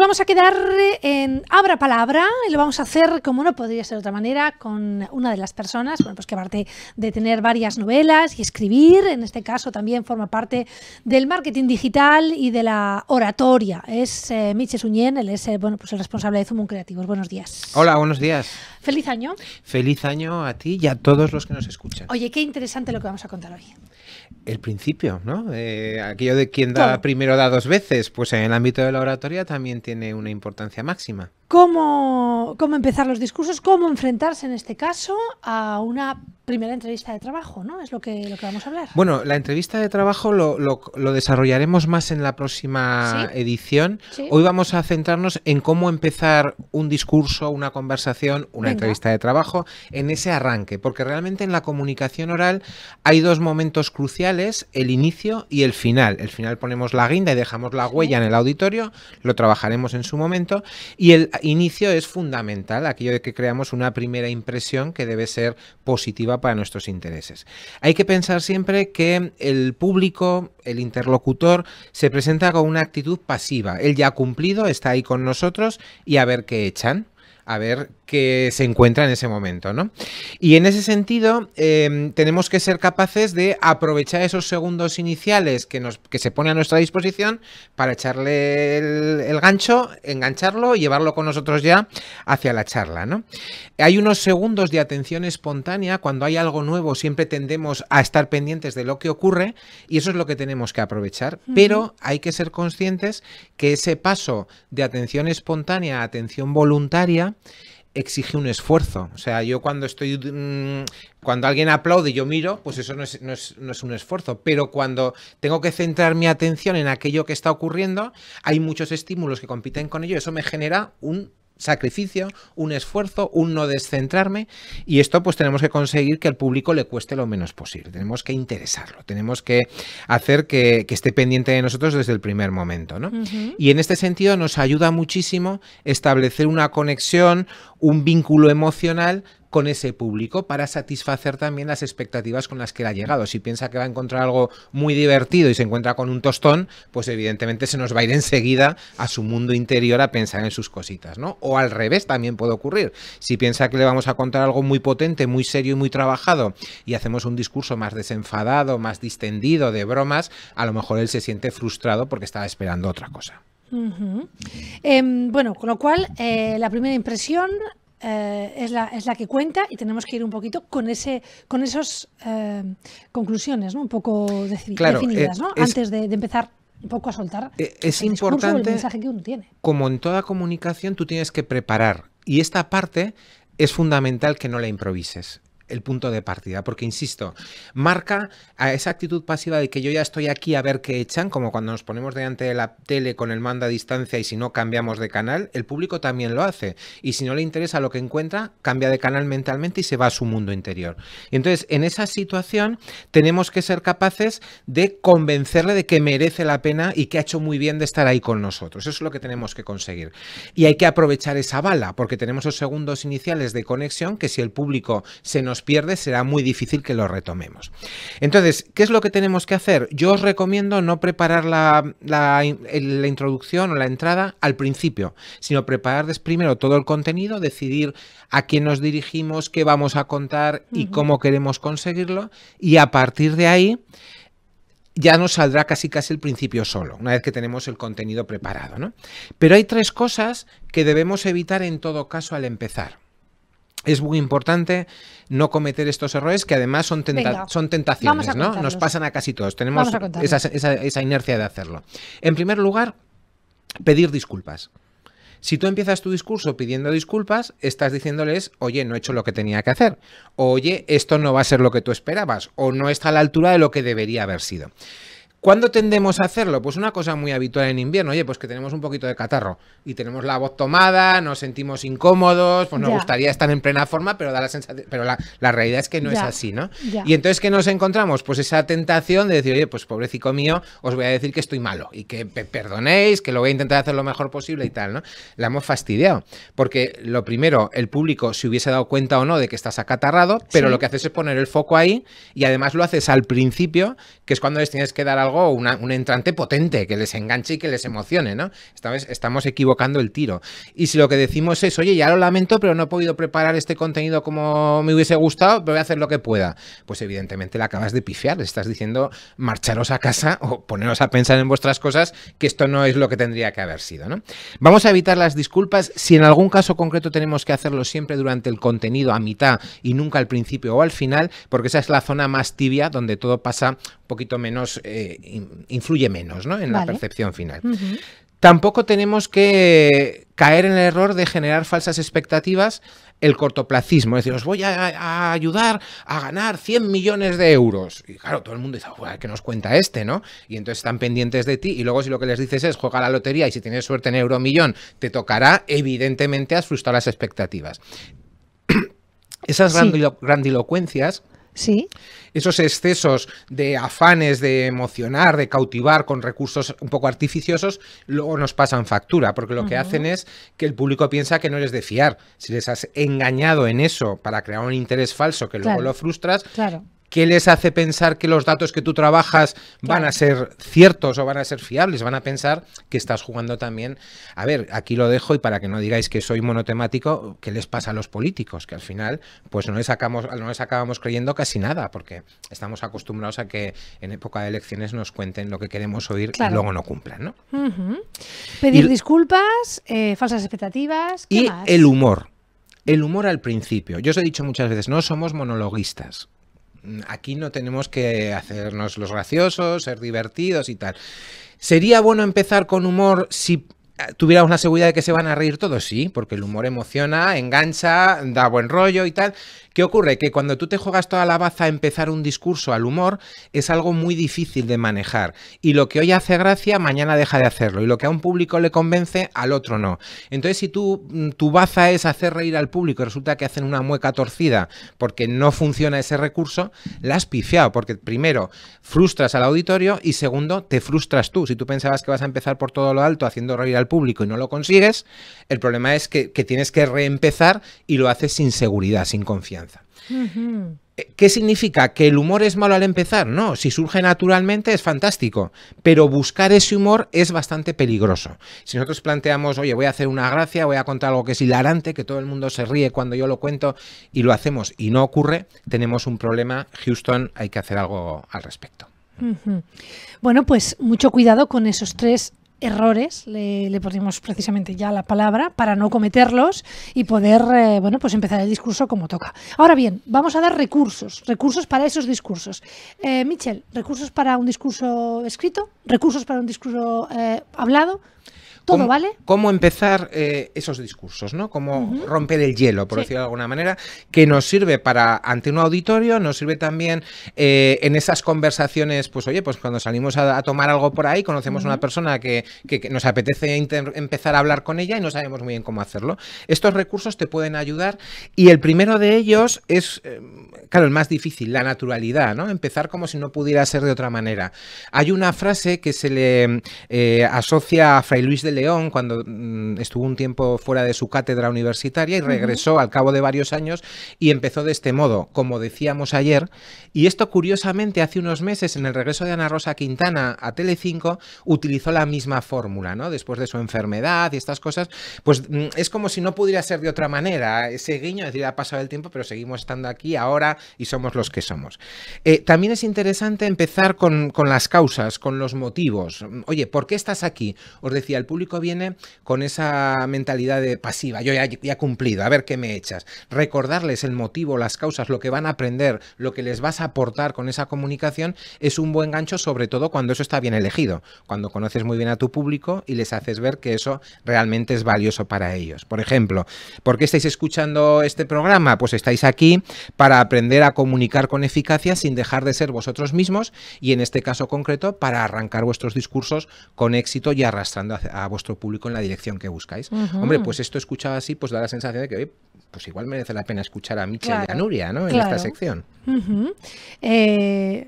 vamos a quedar eh, en Abra Palabra y lo vamos a hacer, como no podría ser de otra manera, con una de las personas, bueno, pues que aparte de tener varias novelas y escribir, en este caso también forma parte del marketing digital y de la oratoria. Es eh, Miche Suñén, él es eh, bueno, pues el responsable de Zumun Creativos. Buenos días. Hola, buenos días. Feliz año. Feliz año a ti y a todos los que nos escuchan. Oye, qué interesante lo que vamos a contar hoy el principio, ¿no? Eh, aquello de quien da primero da dos veces, pues en el ámbito de la oratoria también tiene una importancia máxima cómo, empezar los discursos, cómo enfrentarse en este caso a una primera entrevista de trabajo, ¿no? Es lo que, lo que vamos a hablar. Bueno, la entrevista de trabajo lo, desarrollaremos más en la próxima edición. Hoy vamos a centrarnos en cómo empezar un discurso, una conversación, una entrevista de trabajo, en ese arranque, porque realmente en la comunicación oral hay dos momentos cruciales, el inicio y el final. El final ponemos la guinda y dejamos la huella en el auditorio, lo trabajaremos en su momento, y el, inicio es fundamental, aquello de que creamos una primera impresión que debe ser positiva para nuestros intereses. Hay que pensar siempre que el público, el interlocutor, se presenta con una actitud pasiva. Él ya ha cumplido, está ahí con nosotros y a ver qué echan a ver que se encuentra en ese momento, ¿no? Y en ese sentido, em, tenemos que ser capaces de aprovechar esos segundos iniciales que, nos, que se pone a nuestra disposición para echarle el, gancho, engancharlo y llevarlo con nosotros ya hacia la charla, ¿no? Hay unos segundos de atención espontánea, cuando hay algo nuevo siempre tendemos a estar pendientes de lo que ocurre y eso es lo que tenemos que aprovechar, pero hay que ser conscientes que ese paso de atención espontánea a atención voluntaria exige un esfuerzo. O sea, yo cuando estoy. Mm, cuando alguien aplaude y yo miro, pues eso no es, no, es, no es, un esfuerzo. Pero cuando tengo que centrar mi atención en aquello que está ocurriendo, hay muchos estímulos que compiten con ello. Eso me genera un sacrificio, un esfuerzo, un no descentrarme y esto pues tenemos que conseguir que al público le cueste lo menos posible, tenemos que interesarlo, tenemos que hacer que, esté pendiente de nosotros desde el primer momento. Y en este sentido nos ayuda muchísimo establecer una conexión, un vínculo emocional con ese público para satisfacer también las expectativas con las que le ha llegado. Si piensa que va a encontrar algo muy divertido y se encuentra con un tostón, pues evidentemente se nos va a ir enseguida a su mundo interior a pensar en sus cositas, ¿no? O al revés también puede ocurrir. Si piensa que le vamos a contar algo muy potente, muy serio y muy trabajado y hacemos un discurso más desenfadado, más distendido, de bromas, a lo mejor él se siente frustrado porque estaba esperando otra cosa. Em, bueno, con lo cual, eh, la primera impresión eh, es, la, es, la, que cuenta y tenemos que ir un poquito con ese con esas eh, conclusiones ¿no? un poco definidas eh, antes de, empezar un poco a soltar e-, es importante el mensaje que uno tiene. como en toda comunicación tú tienes que preparar y esta parte es fundamental que no la improvises el punto de partida, porque insisto, marca a esa actitud pasiva de que yo ya estoy aquí a ver qué echan, como cuando nos ponemos delante de la tele con el mando a distancia y si no cambiamos de canal, el público también lo hace. Y si no le interesa lo que encuentra, cambia de canal mentalmente y se va a su mundo interior. entonces, en esa situación, tenemos que ser capaces de convencerle de que merece la pena y que ha hecho muy bien de estar ahí con nosotros. Eso es lo que tenemos que conseguir. Y hay que aprovechar esa bala, porque tenemos los segundos iniciales de conexión que si el público se nos pierdes será muy difícil que lo retomemos. Entonces, ¿qué es lo que tenemos que hacer? Yo os recomiendo no preparar la, introducción o la entrada al principio, sino preparar primero todo el contenido, decidir a quién nos dirigimos, qué vamos a contar y cómo queremos conseguirlo, y a partir de ahí ya nos saldrá casi casi el principio solo, una vez que tenemos el contenido preparado. Pero hay tres cosas que debemos evitar en todo caso al empezar es muy importante no cometer estos errores que además son, son tentaciones, ¿no? Nos pasan a casi todos, tenemos esa, esa, esa inercia de hacerlo. En primer lugar, pedir disculpas. Si tú empiezas tu discurso pidiendo disculpas, estás diciéndoles, oye, no he hecho lo que tenía que hacer, oye, esto no va a ser lo que tú esperabas, o no está a la altura de lo que debería haber sido. ¿Cuándo tendemos a hacerlo? Pues una cosa muy habitual en invierno, oye, pues que tenemos un poquito de catarro y tenemos la voz tomada, nos sentimos incómodos, pues nos gustaría estar en plena forma, pero da la sensación, pero la, realidad es que no es así, ¿no? Y entonces, ¿qué nos encontramos? Pues esa tentación de decir, oye, pues pobrecico mío, os voy a decir que estoy malo y que me perdonéis, que lo voy a intentar hacer lo mejor posible y tal, ¿no? La hemos fastidiado, porque lo primero, el público se hubiese dado cuenta o no de que estás acatarrado, pero lo que haces es poner el foco ahí y además lo haces al principio, que es cuando les tienes que dar algo un entrante potente que les enganche y que les emocione, ¿no? Esta vez estamos equivocando el tiro. Y si lo que decimos es, oye, ya lo lamento, pero no he podido preparar este contenido como me hubiese gustado, pero voy a hacer lo que pueda. Pues evidentemente la acabas de pifiar, le estás diciendo marcharos a casa o poneros a pensar en vuestras cosas, que esto no es lo que tendría que haber sido, ¿no? Vamos a evitar las disculpas. Si en algún caso concreto tenemos que hacerlo siempre durante el contenido a mitad y nunca al principio o al final, porque esa es la zona más tibia donde todo pasa poquito menos, eh, influye menos ¿no? en la percepción final. Tampoco tenemos que caer en el error de generar falsas expectativas, el cortoplacismo, es decir, os voy a, ayudar a ganar 100 millones de euros. Y claro, todo el mundo dice, ¿qué nos cuenta este, no? Y entonces están pendientes de ti y luego si lo que les dices es, juega la lotería y si tienes suerte en euro millón te tocará, evidentemente has frustrado las expectativas. Esas grandilocuencias Sí. Esos excesos de afanes de emocionar, de cautivar con recursos un poco artificiosos, luego nos pasan factura, porque lo que hacen es que el público piensa que no les de fiar. Si les has engañado en eso para crear un interés falso que luego lo frustras, claro ¿Qué les hace pensar que los datos que tú trabajas van a ser ciertos o van a ser fiables? Van a pensar que estás jugando también. A ver, aquí lo dejo y para que no digáis que soy monotemático, ¿qué les pasa a los políticos? Que al final, pues no les, sacamos, no acabamos creyendo casi nada, porque estamos acostumbrados a que en época de elecciones nos cuenten lo que queremos oír y luego no cumplan, ¿no? Pedir disculpas, eh, falsas expectativas. y el humor. El humor al principio. Yo os he dicho muchas veces, no somos monologuistas aquí no tenemos que hacernos los graciosos, ser divertidos y tal. ¿Sería bueno empezar con humor si tuviéramos una seguridad de que se van a reír todos, sí, porque el humor emociona, engancha, da buen rollo y tal. ¿Qué ocurre? Que cuando tú te juegas toda la baza a empezar un discurso al humor es algo muy difícil de manejar. Y lo que hoy hace gracia, mañana deja de hacerlo. Y lo que a un público le convence, al otro no. Entonces, si tú, mm, tu baza es hacer reír al público y resulta que hacen una mueca torcida porque no funciona ese recurso, la has pifiado. Porque primero, frustras al auditorio y segundo, te frustras tú. Si tú pensabas que vas a empezar por todo lo alto haciendo reír al público y no lo consigues, el problema es que, tienes que reempezar y lo haces sin seguridad, sin confianza. Eh, ¿Qué significa? ¿Que el humor es malo al empezar? No, si surge naturalmente es fantástico, pero buscar ese humor es bastante peligroso. Si nosotros planteamos, oye, voy a hacer una gracia, voy a contar algo que es hilarante, que todo el mundo se ríe cuando yo lo cuento y lo hacemos y no ocurre, tenemos un problema. Houston, hay que hacer algo al respecto. Bueno, pues mucho cuidado con esos tres errores, le, ponemos precisamente ya la palabra, para no cometerlos y poder, eh, bueno, pues empezar el discurso como toca. Ahora bien, vamos a dar recursos, recursos para esos discursos. Eh, Michel, ¿recursos para un discurso escrito? ¿Recursos para un discurso eh, hablado? cómo, empezar eh, esos discursos, ¿no? Cómo romper el hielo, por decirlo de alguna manera, que nos sirve para ante un auditorio, nos sirve también eh, en esas conversaciones, pues oye, pues cuando salimos a, tomar algo por ahí, conocemos una persona que, nos apetece empezar a hablar con ella y no sabemos muy bien cómo hacerlo. Estos recursos te pueden ayudar y el primero de ellos es, eh, claro, el más difícil, la naturalidad, ¿no? Empezar como si no pudiera ser de otra manera. Hay una frase que se le asocia a Fray Luis de cuando mm, estuvo un tiempo fuera de su cátedra universitaria y regresó al cabo de varios años y empezó de este modo, como decíamos ayer. Y esto curiosamente hace unos meses en el regreso de Ana Rosa Quintana a Telecinco utilizó la misma fórmula, ¿no? Después de su enfermedad y estas cosas, pues mm, es como si no pudiera ser de otra manera. Ese guiño, es decir, ha pasado el tiempo, pero seguimos estando aquí ahora y somos los que somos. Eh, también es interesante empezar con, con las causas, con los motivos. Oye, ¿por qué estás aquí? Os decía, el público viene con esa mentalidad de pasiva, yo ya, ya he cumplido, a ver qué me echas. Recordarles el motivo, las causas, lo que van a aprender, lo que les vas a aportar con esa comunicación es un buen gancho, sobre todo cuando eso está bien elegido, cuando conoces muy bien a tu público y les haces ver que eso realmente es valioso para ellos. Por ejemplo, ¿por qué estáis escuchando este programa? Pues estáis aquí para aprender a comunicar con eficacia sin dejar de ser vosotros mismos y en este caso concreto para arrancar vuestros discursos con éxito y arrastrando a vuestro público en la dirección que buscáis. Hombre, pues esto escuchado así, pues da la sensación de que, pues igual merece la pena escuchar a Michelle y ¿no? En esta sección. Eh,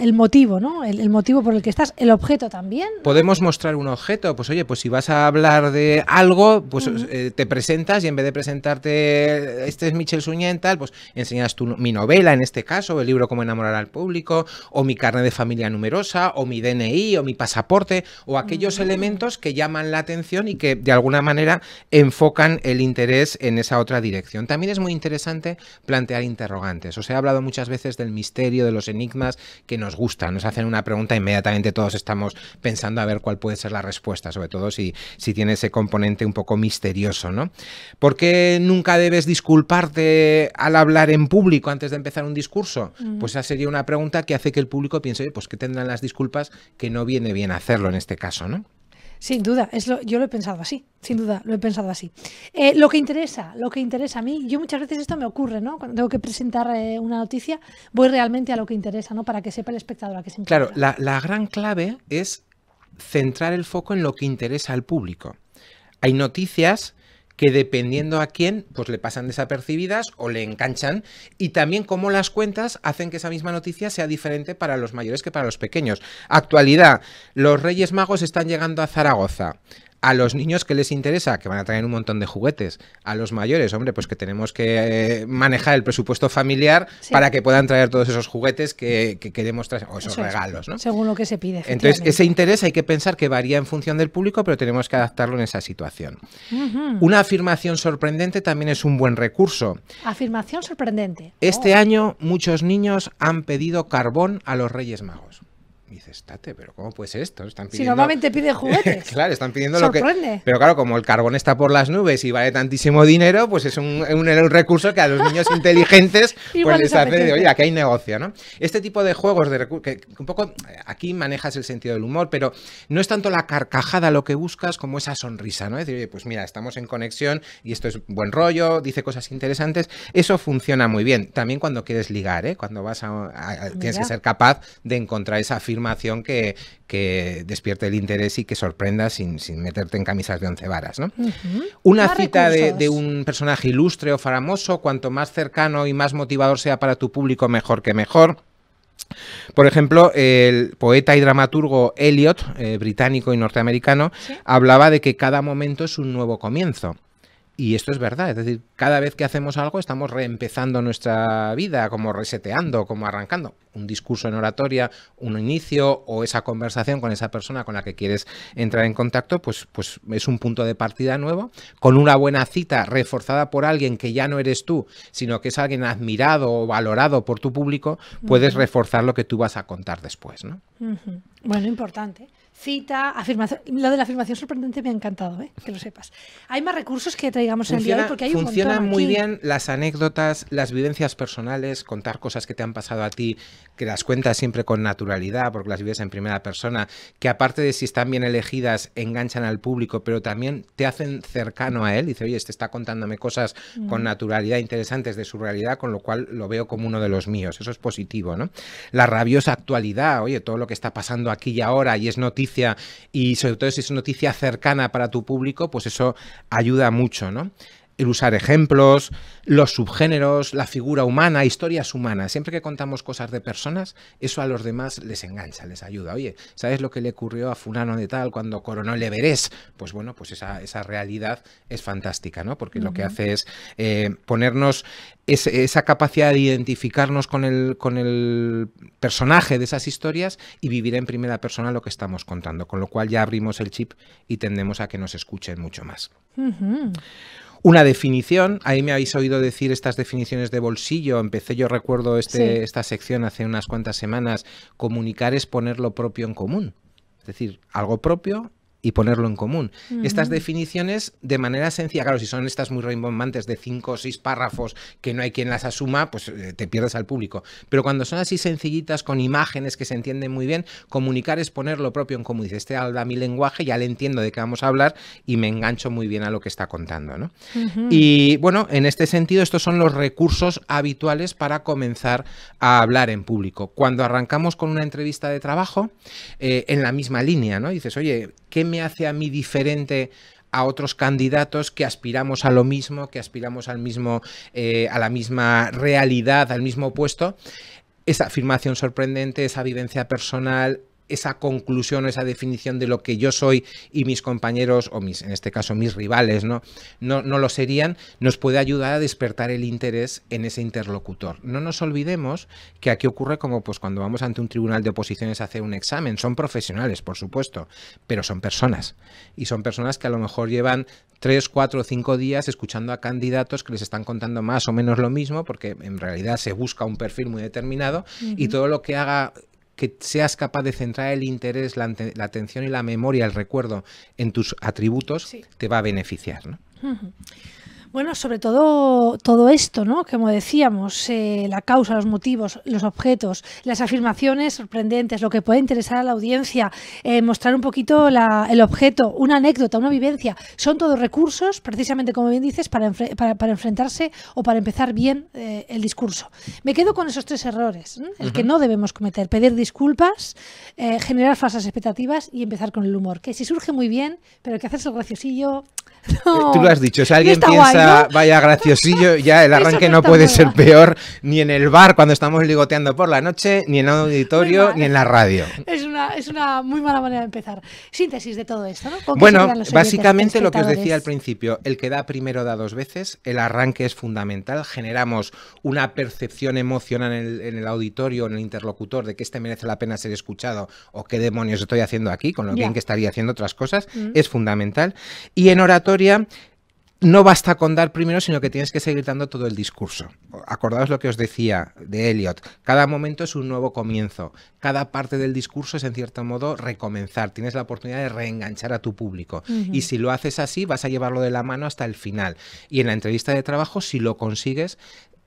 el motivo, El, motivo por el que estás, el objeto también. Podemos mostrar un objeto, pues oye, pues si vas a hablar de algo, pues eh, te presentas y en vez de presentarte, eh, este es Michel tal, pues enseñas tu, mi novela en este caso, el libro como enamorar al público, o mi carne de familia numerosa, o mi DNI, o mi pasaporte, o aquellos mm. elementos que llaman la atención y que de alguna manera enfocan el interés en esa otra dirección. También es muy interesante plantear interrogantes, o sea, hablado muchas veces del misterio, de los enigmas que nos gustan. Nos hacen una pregunta, inmediatamente todos estamos pensando a ver cuál puede ser la respuesta, sobre todo si, si tiene ese componente un poco misterioso, ¿no? ¿Por qué nunca debes disculparte al hablar en público antes de empezar un discurso? Pues esa sería una pregunta que hace que el público piense, pues que tendrán las disculpas que no viene bien hacerlo en este caso, ¿no? Sin duda, es lo, yo lo he pensado así, sin duda, lo he pensado así. Eh, lo que interesa, lo que interesa a mí, yo muchas veces esto me ocurre, ¿no? Cuando tengo que presentar eh, una noticia, voy realmente a lo que interesa, ¿no? Para que sepa el espectador a qué se encuentra. Claro, la, la gran clave es centrar el foco en lo que interesa al público. Hay noticias que dependiendo a quién, pues le pasan desapercibidas o le enganchan, y también cómo las cuentas hacen que esa misma noticia sea diferente para los mayores que para los pequeños. Actualidad, los Reyes Magos están llegando a Zaragoza. A los niños que les interesa, que van a traer un montón de juguetes. A los mayores, hombre, pues que tenemos que eh, manejar el presupuesto familiar para que puedan traer todos esos juguetes que, queremos traer, o esos regalos, ¿no? Según lo que se pide. Entonces, ese interés hay que pensar que varía en función del público, pero tenemos que adaptarlo en esa situación. Una afirmación sorprendente también es un buen recurso. Afirmación sorprendente. Este oh. año muchos niños han pedido carbón a los Reyes Magos. Y dices, estate, pero ¿cómo puede esto? Están pidiendo... Si normalmente piden juguetes. claro, están pidiendo lo que... Pero claro, como el carbón está por las nubes y vale tantísimo dinero, pues es un, recurso que a los niños inteligentes pues les hace de, oye, aquí hay negocio, ¿no? Este tipo de juegos de que un poco eh, aquí manejas el sentido del humor, pero no es tanto la carcajada lo que buscas como esa sonrisa, ¿no? Es decir, oye, pues mira, estamos en conexión y esto es buen rollo, dice cosas interesantes, eso funciona muy bien. También cuando quieres ligar, ¿eh? Cuando vas a... tienes que ser capaz de encontrar esa firma afirmación que, despierte el interés y que sorprenda sin, meterte en camisas de once varas. Una cita de, un personaje ilustre o famoso, cuanto más cercano y más motivador sea para tu público, mejor que mejor. Por ejemplo, el poeta y dramaturgo Eliot, eh, británico y norteamericano, hablaba de que cada momento es un nuevo comienzo. Y esto es verdad, es decir, cada vez que hacemos algo estamos reempezando nuestra vida, como reseteando, como arrancando un discurso en oratoria, un inicio o esa conversación con esa persona con la que quieres entrar en contacto, pues, pues es un punto de partida nuevo, con una buena cita reforzada por alguien que ya no eres tú, sino que es alguien admirado o valorado por tu público, puedes reforzar lo que tú vas a contar después. ¿no? Bueno, importante cita, afirmación. Lo de la afirmación sorprendente me ha encantado, ¿eh? que lo sepas. Hay más recursos que traigamos en el día porque hay un Funcionan muy bien las anécdotas, las vivencias personales, contar cosas que te han pasado a ti, que las cuentas siempre con naturalidad porque las vives en primera persona, que aparte de si están bien elegidas, enganchan al público, pero también te hacen cercano a él. Dice, oye, este está contándome cosas con mm. naturalidad interesantes de su realidad, con lo cual lo veo como uno de los míos. Eso es positivo, ¿no? La rabiosa actualidad, oye, todo lo que está pasando aquí y ahora y es noticia y sobre todo si es noticia cercana para tu público, pues eso ayuda mucho, ¿no? el usar ejemplos, los subgéneros, la figura humana, historias humanas. Siempre que contamos cosas de personas, eso a los demás les engancha, les ayuda. Oye, ¿sabes lo que le ocurrió a fulano de tal cuando coronó el Everest? Pues bueno, pues esa, realidad es fantástica, ¿no? Porque lo que hace es eh, ponernos esa capacidad de identificarnos con el, con el personaje de esas historias y vivir en primera persona lo que estamos contando. Con lo cual ya abrimos el chip y tendemos a que nos escuchen mucho más una definición. Ahí me habéis oído decir estas definiciones de bolsillo. Empecé, yo recuerdo este, esta sección hace unas cuantas semanas. Comunicar es poner lo propio en común. Es decir, algo propio y ponerlo en común. Estas definiciones, de manera sencilla, claro, si son estas muy rimbombantes de cinco o seis párrafos que no hay quien las asuma, pues eh, te pierdes al público. Pero cuando son así sencillitas, con imágenes que se entienden muy bien, comunicar es poner lo propio en común. Dice, este habla mi lenguaje, ya le entiendo de qué vamos a hablar y me engancho muy bien a lo que está contando. Y bueno, en este sentido, estos son los recursos habituales para comenzar a hablar en público. Cuando arrancamos con una entrevista de trabajo, eh, en la misma línea, ¿no? Dices, oye, ¿qué me hace a mí diferente a otros candidatos que aspiramos a lo mismo, que aspiramos al mismo, eh, a la misma realidad, al mismo puesto. Esa afirmación sorprendente, esa vivencia personal, esa conclusión o esa definición de lo que yo soy y mis compañeros, o mis, en este caso, mis rivales, ¿no? No, no lo serían, nos puede ayudar a despertar el interés en ese interlocutor. No nos olvidemos que aquí ocurre como pues, cuando vamos ante un tribunal de oposiciones a hacer un examen. Son profesionales, por supuesto, pero son personas. Y son personas que a lo mejor llevan tres, cuatro o cinco días escuchando a candidatos que les están contando más o menos lo mismo, porque en realidad se busca un perfil muy determinado y todo lo que haga que seas capaz de centrar el interés, la, atención y la memoria, el recuerdo en tus atributos, te va a beneficiar. ¿no? Bueno, sobre todo todo esto, ¿no? Como decíamos, eh, la causa, los motivos, los objetos, las afirmaciones sorprendentes, lo que puede interesar a la audiencia, eh, mostrar un poquito el objeto, una anécdota, una vivencia, son todos recursos, precisamente como bien dices, para, para, enfrentarse o para empezar bien eh, el discurso. Me quedo con esos tres errores, el que no debemos cometer, pedir disculpas, generar falsas expectativas y empezar con el humor, que si surge muy bien, pero que hacerse el graciosillo Tú lo has dicho, si alguien piensa, vaya graciosillo, ya el arranque no puede ser peor ni en el bar cuando estamos ligoteando por la noche, ni en el auditorio, ni en la radio. Es una, es una muy mala manera de empezar. Síntesis de todo esto, ¿no? Bueno, básicamente lo que os decía al principio, el que da primero da dos veces, el arranque es fundamental, generamos una percepción emocional en el, auditorio, en el interlocutor, de que este merece la pena ser escuchado o qué demonios estoy haciendo aquí, con lo bien que estaría haciendo otras cosas, mm. es fundamental. Y en oratorio, no basta con dar primero, sino que tienes que seguir dando todo el discurso. Acordaos lo que os decía de Elliot. Cada momento es un nuevo comienzo. Cada parte del discurso es, en cierto modo, recomenzar. Tienes la oportunidad de reenganchar a tu público. Y si lo haces así, vas a llevarlo de la mano hasta el final. Y en la entrevista de trabajo, si lo consigues,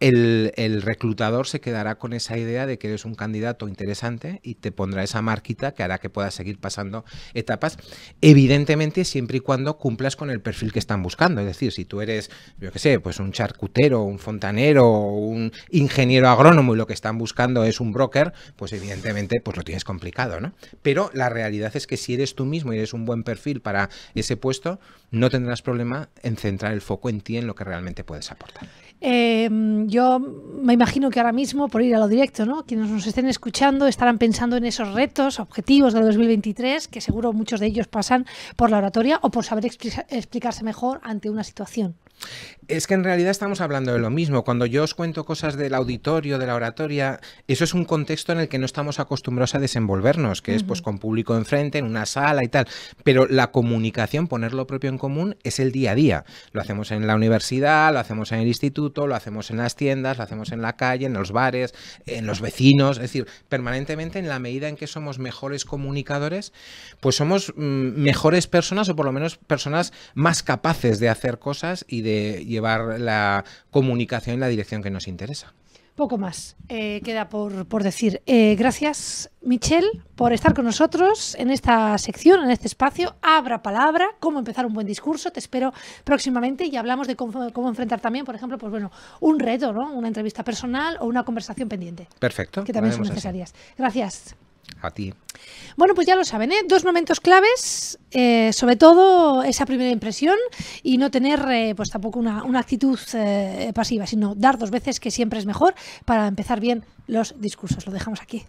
el, reclutador se quedará con esa idea de que eres un candidato interesante y te pondrá esa marquita que hará que puedas seguir pasando etapas, evidentemente siempre y cuando cumplas con el perfil que están buscando. Es decir, si tú eres, yo qué sé, pues un charcutero, un fontanero, un ingeniero agrónomo y lo que están buscando es un broker, pues evidentemente pues lo tienes complicado, ¿no? Pero la realidad es que si eres tú mismo y eres un buen perfil para ese puesto, no tendrás problema en centrar el foco en ti, en lo que realmente puedes aportar. Eh, yo me imagino que ahora mismo, por ir a lo directo, ¿no? quienes nos estén escuchando estarán pensando en esos retos, objetivos del 2023, que seguro muchos de ellos pasan por la oratoria o por saber explicarse mejor ante una situación. Es que en realidad estamos hablando de lo mismo. Cuando yo os cuento cosas del auditorio, de la oratoria, eso es un contexto en el que no estamos acostumbrados a desenvolvernos, que es pues con público enfrente, en una sala y tal. Pero la comunicación, poner lo propio en común, es el día a día. Lo hacemos en la universidad, lo hacemos en el instituto, lo hacemos en las tiendas, lo hacemos en la calle, en los bares, en los vecinos. Es decir, permanentemente en la medida en que somos mejores comunicadores, pues somos mm, mejores personas o por lo menos personas más capaces de hacer cosas y de llevar la comunicación en la dirección que nos interesa. Poco más eh, queda por, decir. Eh, gracias, Michelle, por estar con nosotros en esta sección, en este espacio. Abra palabra, cómo empezar un buen discurso. Te espero próximamente y hablamos de cómo, enfrentar también, por ejemplo, pues bueno, un reto, Una entrevista personal o una conversación pendiente. Perfecto. Que también son necesarias. Gracias. A ti. Bueno, pues ya lo saben, ¿eh? dos momentos claves, eh, sobre todo esa primera impresión y no tener eh, pues tampoco una actitud pasiva, sino dar dos veces que siempre es mejor para empezar bien los discursos. Lo dejamos aquí.